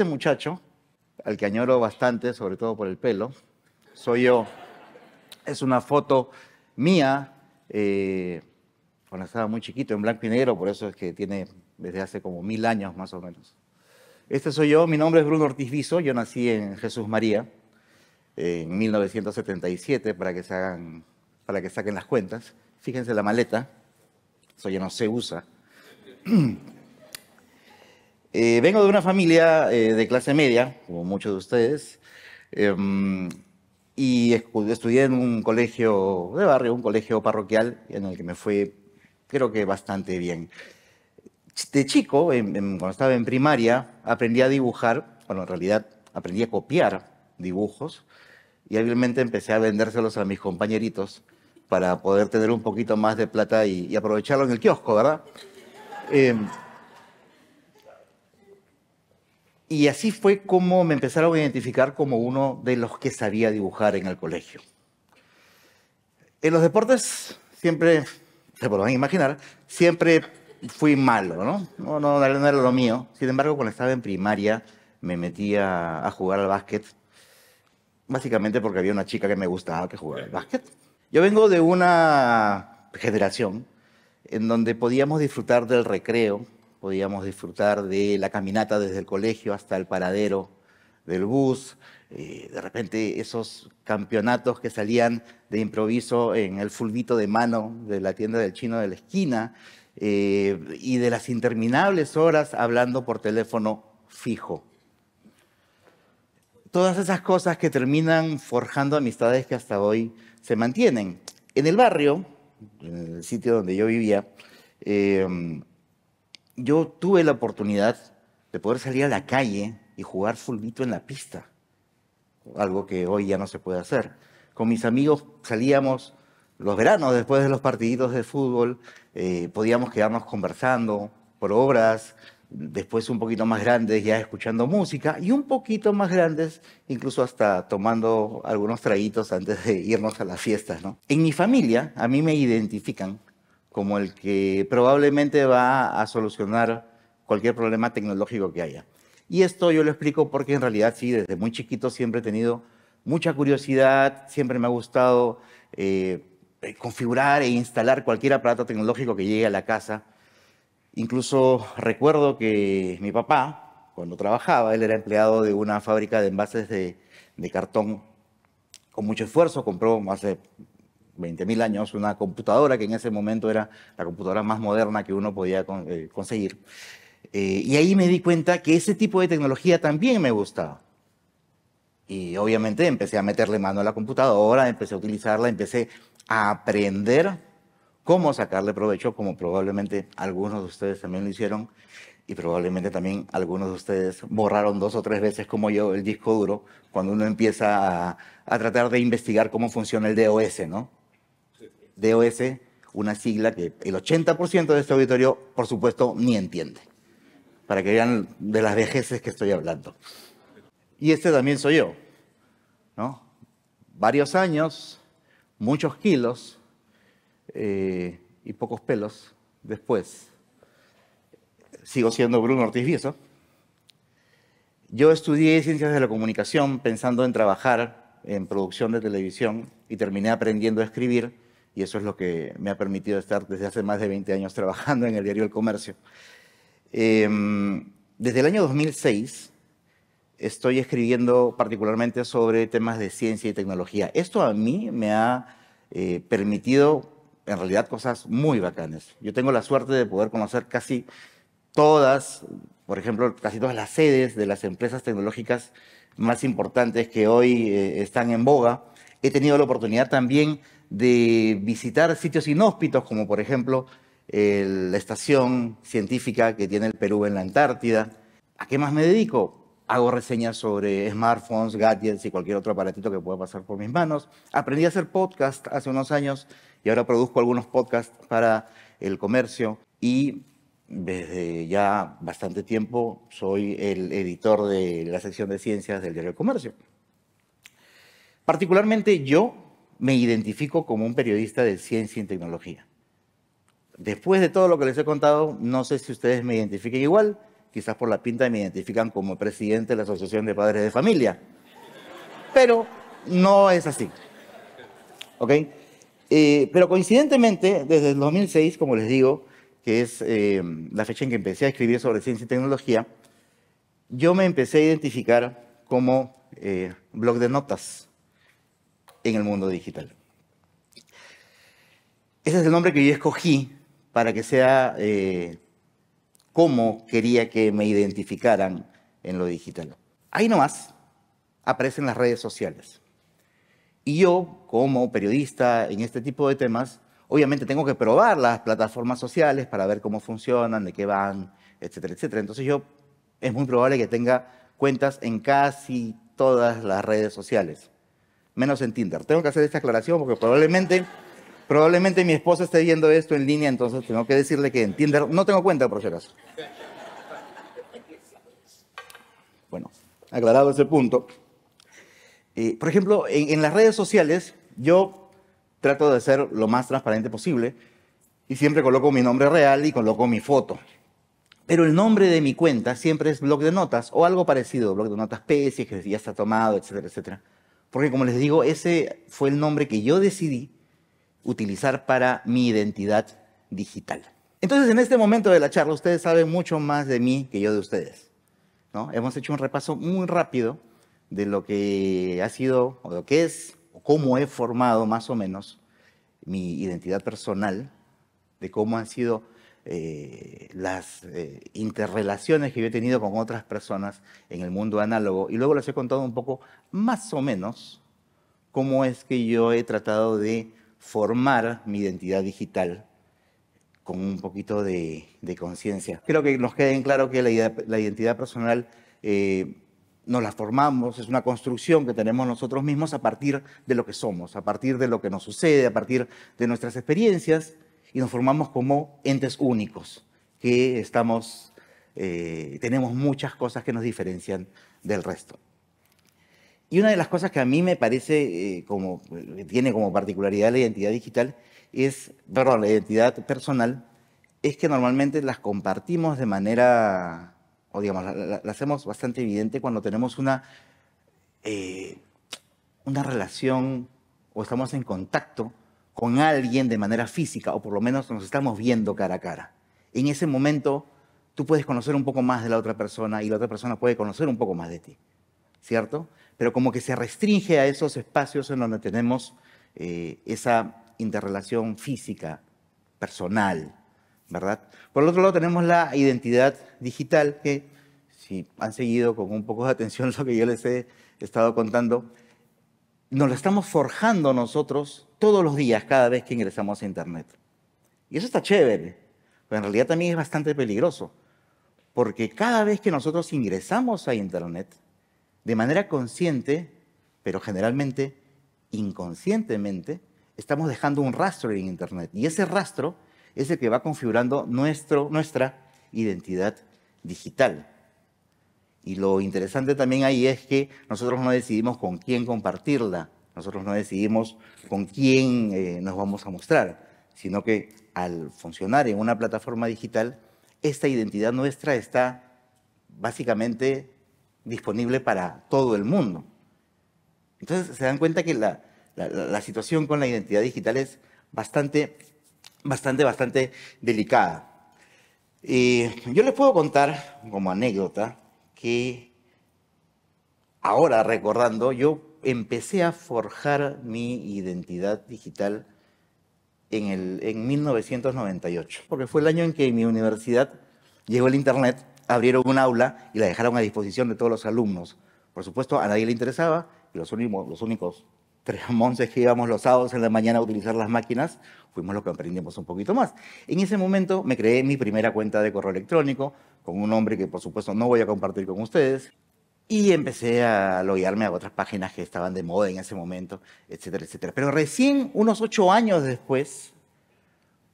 este muchacho, al que añoro bastante, sobre todo por el pelo, soy yo. Es una foto mía eh, cuando estaba muy chiquito, en blanco y negro, por eso es que tiene desde hace como mil años más o menos. Este soy yo, mi nombre es Bruno Ortiz Viso, yo nací en Jesús María en 1977, para que, se hagan, para que saquen las cuentas. Fíjense la maleta, eso ya no se usa. Eh, vengo de una familia eh, de clase media, como muchos de ustedes, em, y estudié en un colegio de barrio, un colegio parroquial, en el que me fue, creo que bastante bien. De chico, cuando estaba en primaria, aprendí a dibujar, bueno, en realidad aprendí a copiar dibujos y hábilmente empecé a vendérselos a mis compañeritos para poder tener un poquito más de plata y, aprovecharlo en el kiosco, ¿verdad? Em, y así fue como me empezaron a identificar como uno de los que sabía dibujar en el colegio. En los deportes siempre, se podrán imaginar, siempre fui malo, ¿no? No, era lo mío. Sin embargo, cuando estaba en primaria me metía a jugar al básquet, básicamente porque había una chica que me gustaba que jugaba al básquet. Yo vengo de una generación en donde podíamos disfrutar del recreo, podíamos disfrutar de la caminata desde el colegio hasta el paradero del bus, eh, de repente esos campeonatos que salían de improviso en el fulvito de mano de la tienda del chino de la esquina eh, y de las interminables horas hablando por teléfono fijo. Todas esas cosas que terminan forjando amistades que hasta hoy se mantienen. En el barrio, en el sitio donde yo vivía, eh, yo tuve la oportunidad de poder salir a la calle y jugar fulbito en la pista, algo que hoy ya no se puede hacer. Con mis amigos salíamos los veranos después de los partiditos de fútbol, eh, podíamos quedarnos conversando por obras, después un poquito más grandes ya escuchando música y un poquito más grandes incluso hasta tomando algunos traguitos antes de irnos a las fiestas. En mi familia a mí me identifican como el que probablemente va a solucionar cualquier problema tecnológico que haya. Y esto yo lo explico porque en realidad sí, desde muy chiquito siempre he tenido mucha curiosidad, siempre me ha gustado eh, eh, configurar e instalar cualquier aparato tecnológico que llegue a la casa. Incluso recuerdo que mi papá, cuando trabajaba, él era empleado de una fábrica de envases de, cartón. Con mucho esfuerzo compró, hace 20.000 años una computadora que en ese momento era la computadora más moderna que uno podía eh, conseguir. Eh, y ahí me di cuenta que ese tipo de tecnología también me gustaba. Y obviamente empecé a meterle mano a la computadora, empecé a utilizarla, empecé a aprender cómo sacarle provecho, como probablemente algunos de ustedes también lo hicieron. Y probablemente también algunos de ustedes borraron dos o tres veces, como yo, el disco duro, cuando uno empieza a, a tratar de investigar cómo funciona el DOS, ¿no? DOS, una sigla que el 80% de este auditorio, por supuesto, ni entiende. Para que vean de las vejeces que estoy hablando. Y este también soy yo, ¿no? Varios años, muchos kilos eh, y pocos pelos después. Sigo siendo Bruno Ortiz Vieso. Yo estudié ciencias de la comunicación pensando en trabajar en producción de televisión y terminé aprendiendo a escribir y eso es lo que me ha permitido estar desde hace más de 20 años trabajando en el diario El Comercio. Em, desde el año 2006 estoy escribiendo particularmente sobre temas de ciencia y tecnología. Esto a mí me ha eh, permitido en realidad cosas muy bacanas. Yo tengo la suerte de poder conocer casi todas, por ejemplo, casi todas las sedes de las empresas tecnológicas más importantes que hoy eh, están en boga. He tenido la oportunidad también de visitar sitios inhóspitos, como por ejemplo la estación científica que tiene el Perú en la Antártida. ¿A qué más me dedico? Hago reseñas sobre smartphones, gadgets y cualquier otro aparatito que pueda pasar por mis manos. Aprendí a hacer podcast hace unos años y ahora produzco algunos podcasts para el comercio y desde ya bastante tiempo soy el editor de la sección de ciencias del diario de Comercio. Particularmente yo me identifico como un periodista de ciencia y tecnología. Después de todo lo que les he contado, no sé si ustedes me identifiquen igual, quizás por la pinta me identifican como presidente de la Asociación de Padres de Familia, pero no es así. ¿Ok? Eh, pero coincidentemente, desde el 2006, como les digo, que es eh, la fecha en que empecé a escribir sobre ciencia y tecnología, yo me empecé a identificar como eh, blog de notas en el mundo digital. Ese es el nombre que yo escogí para que sea eh, como quería que me identificaran en lo digital. Ahí nomás aparecen las redes sociales. Y yo, como periodista en este tipo de temas, obviamente tengo que probar las plataformas sociales para ver cómo funcionan, de qué van, etcétera, etcétera. Entonces yo es muy probable que tenga cuentas en casi todas las redes sociales menos en Tinder. Tengo que hacer esta aclaración porque probablemente, probablemente mi esposa esté viendo esto en línea, entonces tengo que decirle que en Tinder no tengo cuenta, por si acaso. Bueno, aclarado ese punto. Eh, por ejemplo, en, las redes sociales yo trato de ser lo más transparente posible y siempre coloco mi nombre real y coloco mi foto. Pero el nombre de mi cuenta siempre es blog de notas o algo parecido, blog de notas PC que ya está tomado, etcétera, etcétera. Porque como les digo, ese fue el nombre que yo decidí utilizar para mi identidad digital. Entonces, en este momento de la charla, ustedes saben mucho más de mí que yo de ustedes. ¿no? Hemos hecho un repaso muy rápido de lo que ha sido, o lo que es, o cómo he formado más o menos mi identidad personal, de cómo han sido eh, las eh, interrelaciones que yo he tenido con otras personas en el mundo análogo y luego les he contado un poco más o menos cómo es que yo he tratado de formar mi identidad digital con un poquito de, conciencia. Creo que nos queda en claro que la, identidad personal eh, nos la formamos, es una construcción que tenemos nosotros mismos a partir de lo que somos, a partir de lo que nos sucede, a partir de nuestras experiencias y nos formamos como entes únicos, que estamos, eh, tenemos muchas cosas que nos diferencian del resto. Y una de las cosas que a mí me parece que eh, como, eh, tiene como particularidad la identidad digital es, perdón, la identidad personal, es que normalmente las compartimos de manera, o digamos, la, hacemos bastante evidente cuando tenemos una, una relación o estamos en contacto con alguien de manera física, o por lo menos nos estamos viendo cara a cara. En ese momento, tú puedes conocer un poco más de la otra persona y la otra persona puede conocer un poco más de ti, ¿cierto? Pero como que se restringe a esos espacios en donde tenemos eh, esa interrelación física, personal, ¿verdad? Por otro lado tenemos la identidad digital, que si han seguido con un poco de atención lo que yo les he estado contando, nos la estamos forjando nosotros todos los días cada vez que ingresamos a Internet. Y eso está chévere, pero en realidad también es bastante peligroso, porque cada vez que nosotros ingresamos a Internet, de manera consciente, pero generalmente inconscientemente, estamos dejando un rastro en Internet. Y ese rastro es el que va configurando nuestra identidad digital. Y lo interesante también ahí es que nosotros no decidimos con quién compartirla, nosotros no decidimos con quién eh, nos vamos a mostrar, sino que al funcionar en una plataforma digital, esta identidad nuestra está básicamente disponible para todo el mundo. Entonces se dan cuenta que la, la situación con la identidad digital es bastante, bastante, bastante delicada. Y eh, yo les puedo contar como anécdota que ahora recordando, yo empecé a forjar mi identidad digital en, el, 1998, porque fue el año en que en mi universidad llegó el Internet, abrieron un aula y la dejaron a disposición de todos los alumnos. Por supuesto, a nadie le interesaba y los los únicos tres monces que íbamos los sábados en la mañana a utilizar las máquinas, fuimos los que aprendimos un poquito más. En ese momento me creé mi primera cuenta de correo electrónico con un nombre que por supuesto no voy a compartir con ustedes. Y empecé a loguearme a otras páginas que estaban de moda en ese momento, etcétera, etcétera. Pero recién, unos ocho años después,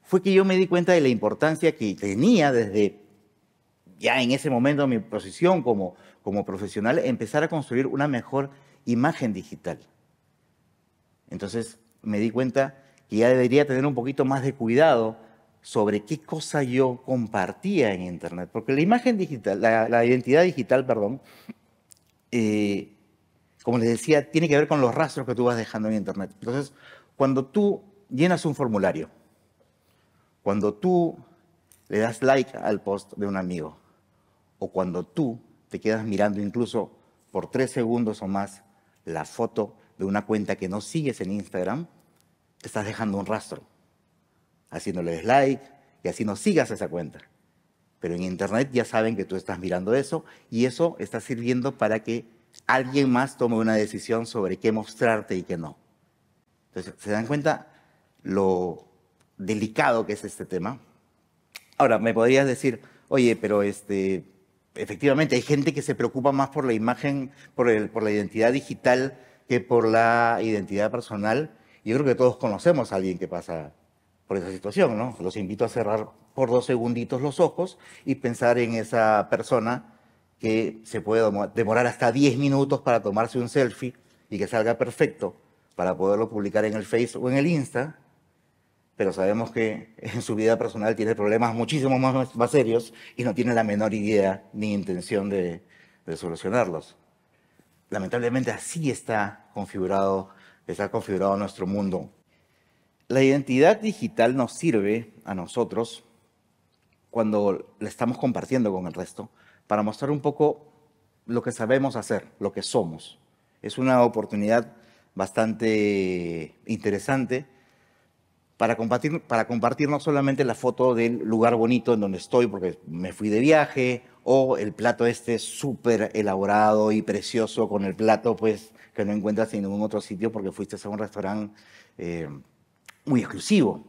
fue que yo me di cuenta de la importancia que tenía desde ya en ese momento mi posición como, como profesional, empezar a construir una mejor imagen digital. Entonces me di cuenta que ya debería tener un poquito más de cuidado sobre qué cosa yo compartía en Internet. Porque la imagen digital, la, identidad digital, perdón, eh, como les decía, tiene que ver con los rastros que tú vas dejando en Internet. Entonces, cuando tú llenas un formulario, cuando tú le das like al post de un amigo, o cuando tú te quedas mirando incluso por tres segundos o más la foto de una cuenta que no sigues en Instagram, te estás dejando un rastro, haciéndole dislike y así no sigas esa cuenta. Pero en Internet ya saben que tú estás mirando eso y eso está sirviendo para que alguien más tome una decisión sobre qué mostrarte y qué no. Entonces, ¿se dan cuenta lo delicado que es este tema? Ahora, me podrías decir, oye, pero este, efectivamente hay gente que se preocupa más por la imagen, por, por la identidad digital que por la identidad personal. Yo creo que todos conocemos a alguien que pasa por esa situación, ¿no? Los invito a cerrar por dos segunditos los ojos y pensar en esa persona que se puede demorar hasta 10 minutos para tomarse un selfie y que salga perfecto para poderlo publicar en el Facebook o en el Insta, pero sabemos que en su vida personal tiene problemas muchísimo más, más serios y no tiene la menor idea ni intención de solucionarlos lamentablemente así está configurado, está configurado nuestro mundo. La identidad digital nos sirve a nosotros cuando la estamos compartiendo con el resto para mostrar un poco lo que sabemos hacer, lo que somos. Es una oportunidad bastante interesante para compartir, para compartir no solamente la foto del lugar bonito en donde estoy porque me fui de viaje, o el plato este súper elaborado y precioso con el plato pues que no encuentras en ningún otro sitio porque fuiste a un restaurante eh, muy exclusivo.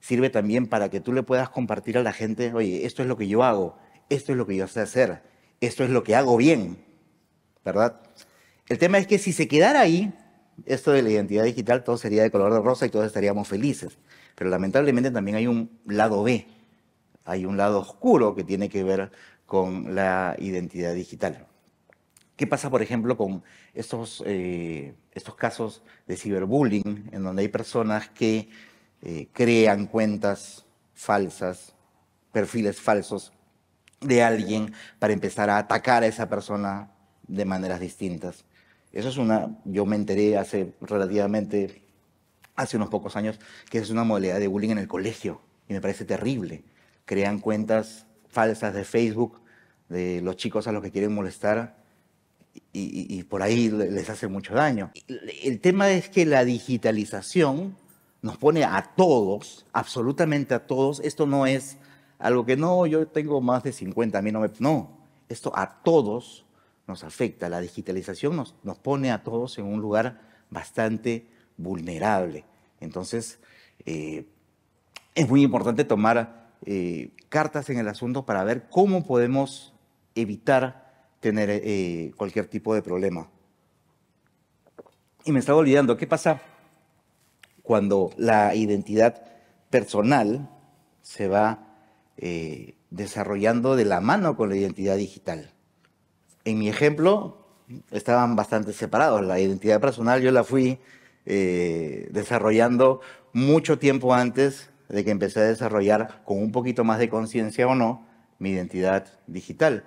Sirve también para que tú le puedas compartir a la gente, oye, esto es lo que yo hago, esto es lo que yo sé hacer, esto es lo que hago bien, ¿verdad? El tema es que si se quedara ahí, esto de la identidad digital todo sería de color rosa y todos estaríamos felices. Pero lamentablemente también hay un lado B, hay un lado oscuro que tiene que ver con la identidad digital. ¿Qué pasa, por ejemplo, con estos, eh, casos de ciberbullying, en donde hay personas que eh, crean cuentas falsas, perfiles falsos de alguien para empezar a atacar a esa persona de maneras distintas? Eso es una, yo me enteré hace relativamente, hace unos pocos años, que es una modalidad de bullying en el colegio y me parece terrible. Crean cuentas falsas de Facebook de los chicos a los que quieren molestar y, por ahí les hace mucho daño. El tema es que la digitalización nos pone a todos, absolutamente a todos, esto no es algo que no, yo tengo más de 50, a mí no No, esto a todos nos afecta. La digitalización nos, pone a todos en un lugar bastante vulnerable. Entonces, eh, es muy importante tomar eh, cartas en el asunto para ver cómo podemos evitar tener eh, cualquier tipo de problema. Y me estaba olvidando, ¿qué pasa cuando la identidad personal se va desarrollando de la mano con la identidad digital? en mi ejemplo estaban bastante separados. La identidad personal yo la fui eh, desarrollando mucho tiempo antes de que empecé a desarrollar con un poquito más de conciencia o no mi identidad digital.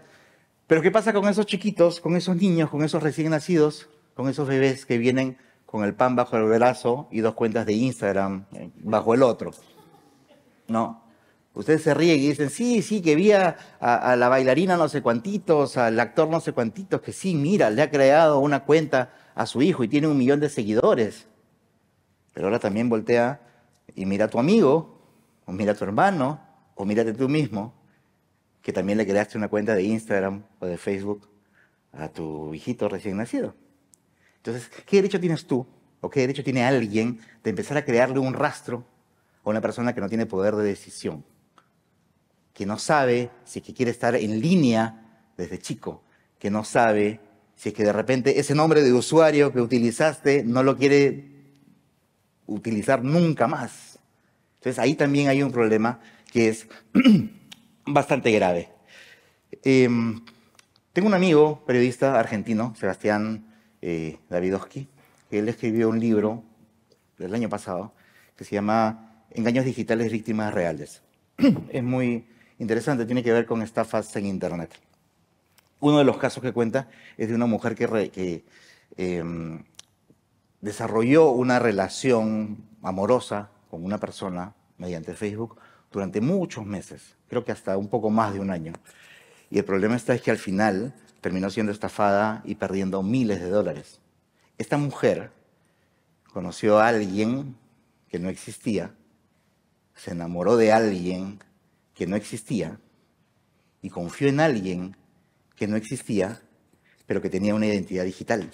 Pero ¿qué pasa con esos chiquitos, con esos niños, con esos recién nacidos, con esos bebés que vienen con el pan bajo el brazo y dos cuentas de Instagram eh, bajo el otro? No, ustedes se ríen y dicen, sí, sí, que vi a, la bailarina no sé cuantitos, al actor no sé cuantitos, que sí, mira, le ha creado una cuenta a su hijo y tiene un millón de seguidores. Pero ahora también voltea y mira a tu amigo, o mira a tu hermano, o mírate tú mismo, que también le creaste una cuenta de Instagram o de Facebook a tu hijito recién nacido. Entonces, ¿qué derecho tienes tú o qué derecho tiene alguien de empezar a crearle un rastro a una persona que no tiene poder de decisión? que no sabe si es que quiere estar en línea desde chico, que no sabe si es que de repente ese nombre de usuario que utilizaste no lo quiere utilizar nunca más. Entonces ahí también hay un problema que es bastante grave. Em, tengo un amigo periodista argentino, Sebastián eh, Davidovsky, que él escribió un libro del año pasado que se llama Engaños digitales víctimas reales. es muy interesante, tiene que ver con estafas en Internet. Uno de los casos que cuenta es de una mujer que, em, desarrolló una relación amorosa con una persona mediante Facebook durante muchos meses, creo que hasta un poco más de un año. Y el problema está es que al final terminó siendo estafada y perdiendo miles de dólares. Esta mujer conoció a alguien que no existía, se enamoró de alguien que no existía y confió en alguien que no existía, pero que tenía una identidad digital.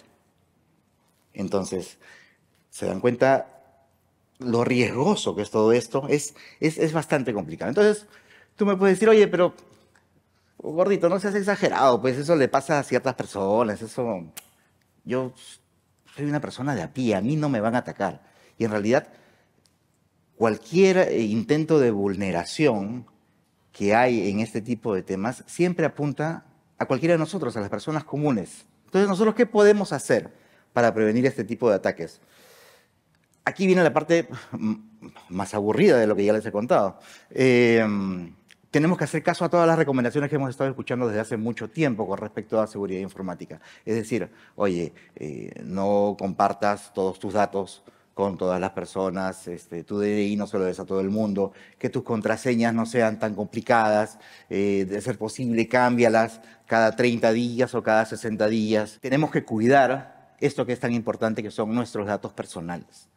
Entonces, ¿se dan cuenta lo riesgoso que es todo esto? Es, es, bastante complicado. Entonces, tú me puedes decir, oye, pero gordito, no seas exagerado, pues eso le pasa a ciertas personas, eso... Yo soy una persona de a pie, a mí no me van a atacar. Y en realidad, cualquier intento de vulneración que hay en este tipo de temas siempre apunta a cualquiera de nosotros, a las personas comunes. Entonces, ¿nosotros qué podemos hacer para prevenir este tipo de ataques? Aquí viene la parte más aburrida de lo que ya les he contado. Eh, tenemos que hacer caso a todas las recomendaciones que hemos estado escuchando desde hace mucho tiempo con respecto a seguridad informática. Es decir, oye, eh, no compartas todos tus datos, con todas las personas, este, tu DDI no se lo des a todo el mundo, que tus contraseñas no sean tan complicadas, eh, de ser posible, cámbialas cada 30 días o cada 60 días. Tenemos que cuidar esto que es tan importante que son nuestros datos personales.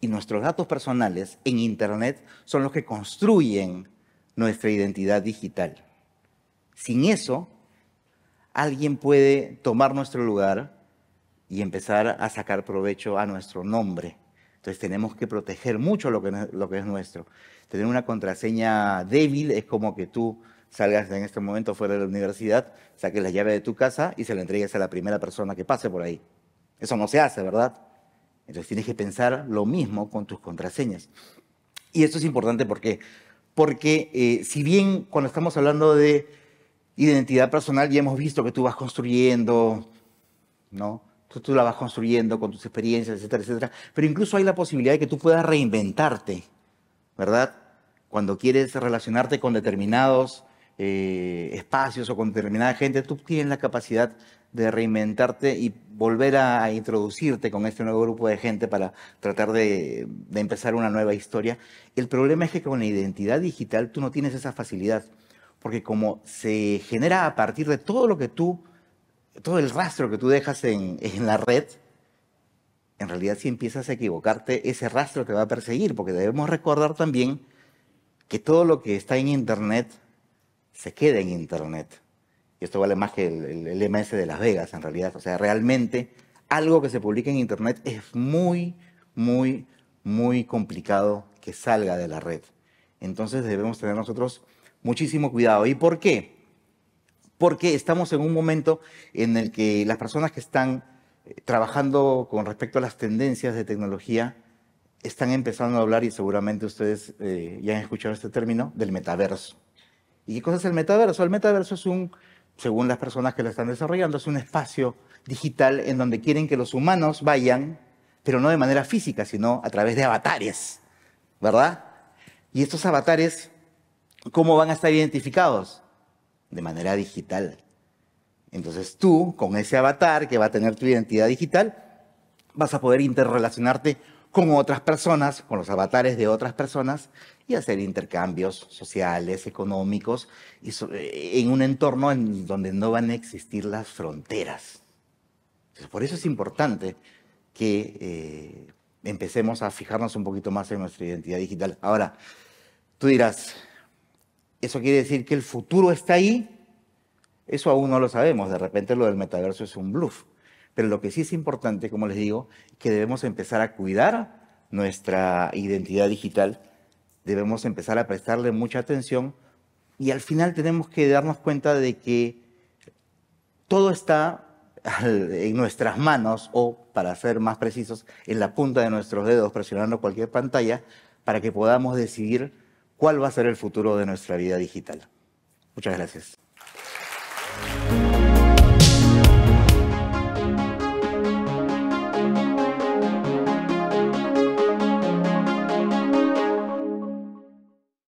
Y nuestros datos personales en Internet son los que construyen nuestra identidad digital. Sin eso, alguien puede tomar nuestro lugar y empezar a sacar provecho a nuestro nombre entonces tenemos que proteger mucho lo que, lo que es nuestro. Tener una contraseña débil es como que tú salgas en este momento fuera de la universidad, saques la llave de tu casa y se la entregues a la primera persona que pase por ahí. Eso no se hace, ¿verdad? Entonces tienes que pensar lo mismo con tus contraseñas. Y esto es importante porque, porque eh, si bien cuando estamos hablando de identidad personal ya hemos visto que tú vas construyendo, ¿no? tú, la vas construyendo con tus experiencias, etcétera, etcétera. Pero incluso hay la posibilidad de que tú puedas reinventarte, ¿verdad? Cuando quieres relacionarte con determinados eh, espacios o con determinada gente, tú tienes la capacidad de reinventarte y volver a, introducirte con este nuevo grupo de gente para tratar de empezar una nueva historia. El problema es que con la identidad digital tú no tienes esa facilidad, porque como se genera a partir de todo lo que tú todo el rastro que tú dejas en, la red, en realidad si empiezas a equivocarte, ese rastro te va a perseguir, porque debemos recordar también que todo lo que está en Internet se queda en Internet. Y esto vale más que el, el, MS de Las Vegas, en realidad. O sea, realmente algo que se publica en Internet es muy, muy, muy complicado que salga de la red. Entonces debemos tener nosotros muchísimo cuidado. ¿Y por qué? porque estamos en un momento en el que las personas que están eh, trabajando con respecto a las tendencias de tecnología están empezando a hablar, y seguramente ustedes eh, ya han escuchado este término, del metaverso. ¿Y qué cosa es el metaverso? El metaverso es un, según las personas que lo están desarrollando, es un espacio digital en donde quieren que los humanos vayan, pero no de manera física, sino a través de avatares, ¿verdad? Y estos avatares, ¿cómo van a estar identificados? de manera digital. Entonces tú, con ese avatar que va a tener tu identidad digital, vas a poder interrelacionarte con otras personas, con los avatares de otras personas y hacer intercambios sociales, económicos, eh, en un entorno en donde no van a existir las fronteras. por eso es importante que eh, empecemos a fijarnos un poquito más en nuestra identidad digital. Ahora, tú dirás, eso quiere decir que el futuro está ahí. Eso aún no lo sabemos. De repente lo del metaverso es un bluff. Pero lo que sí es importante, como les digo, es que debemos empezar a cuidar nuestra identidad digital. Debemos empezar a prestarle mucha atención. Y al final tenemos que darnos cuenta de que todo está en nuestras manos o, para ser más precisos, en la punta de nuestros dedos, presionando cualquier pantalla, para que podamos decidir cuál va a ser el futuro de nuestra vida digital. Muchas gracias.